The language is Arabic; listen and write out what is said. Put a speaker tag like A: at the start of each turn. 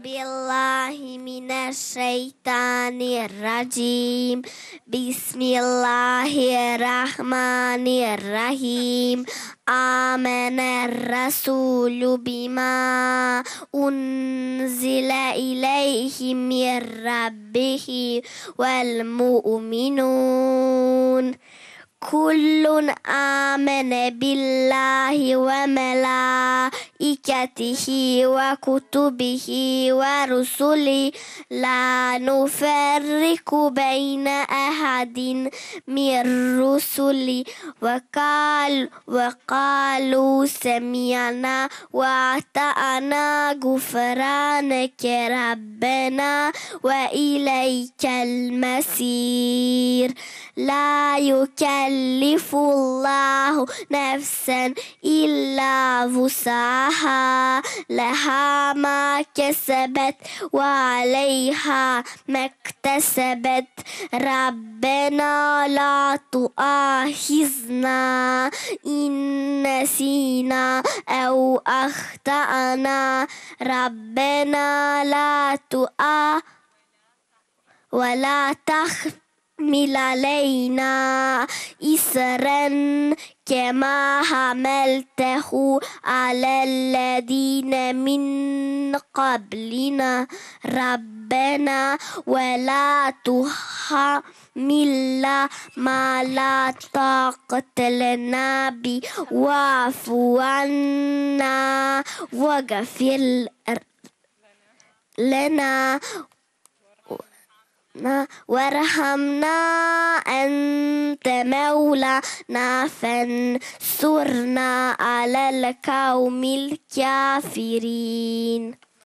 A: بالله من الشيطان الرجيم بسم الله الرحمن الرحيم آمن الرسول بما أنزل إليه من ربه والمؤمنون كل آمن بالله وملائكته ملائكته وكتبه ورسله لا نفرق بين أحد من رسله وقال وقالوا سمعنا وأطعنا غفرانك ربنا وإليك المسير لا يكلف الله نفسا إلا وسعها لها لها ما كسبت وعليها ما اكتسبت ربنا لا تؤاخذنا إن نسينا أو أخطأنا ربنا لا تؤاخذنا ولا تخف حمل علينا إسرا كما حملته على الذين من قبلنا ربنا ولا تحمل ما لا طاقة لنا به واعف عنا واغفر لنا ربنا وارحمنا أنت مولانا فانصرنا على القوم الكافرين